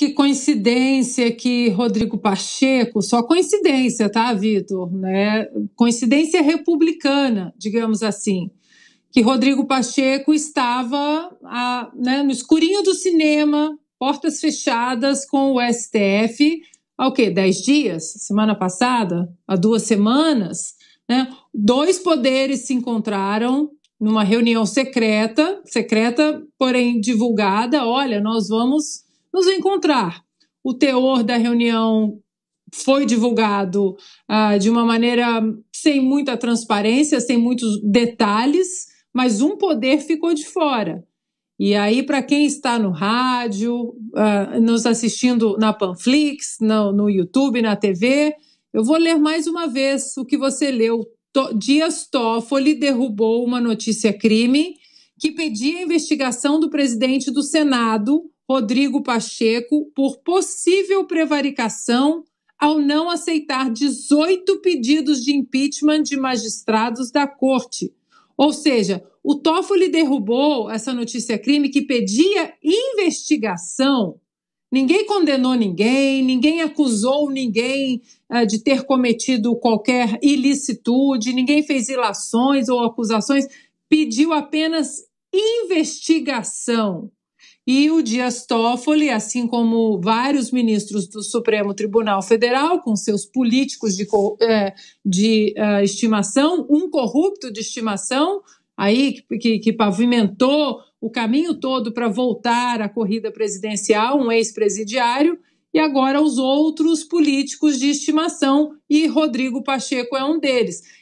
que coincidência que Rodrigo Pacheco, só coincidência, tá, Vitor? Né? Coincidência republicana, digamos assim, que Rodrigo Pacheco estava a, né, no escurinho do cinema, portas fechadas com o STF, há o quê? Dez dias? Semana passada? Há duas semanas? Né? Dois poderes se encontraram numa reunião secreta, secreta, porém divulgada. Olha, nós vamos nos encontrar. O teor da reunião foi divulgado ah, de uma maneira sem muita transparência, sem muitos detalhes, mas um poder ficou de fora. E aí, para quem está no rádio, ah, nos assistindo na Panflix, no, no YouTube, na TV, eu vou ler mais uma vez o que você leu. Dias Toffoli derrubou uma notícia crime que pedia a investigação do presidente do Senado, Rodrigo Pacheco, por possível prevaricação ao não aceitar 18 pedidos de impeachment de magistrados da corte. Ou seja, o Toffoli derrubou essa notícia crime que pedia investigação. Ninguém condenou ninguém, ninguém acusou ninguém uh, de ter cometido qualquer ilicitude, ninguém fez ilações ou acusações, pediu apenas investigação. E o Dias Toffoli, assim como vários ministros do Supremo Tribunal Federal, com seus políticos de, é, de é, estimação, um corrupto de estimação, aí que, que pavimentou o caminho todo para voltar à corrida presidencial, um ex-presidiário, e agora os outros políticos de estimação, e Rodrigo Pacheco é um deles.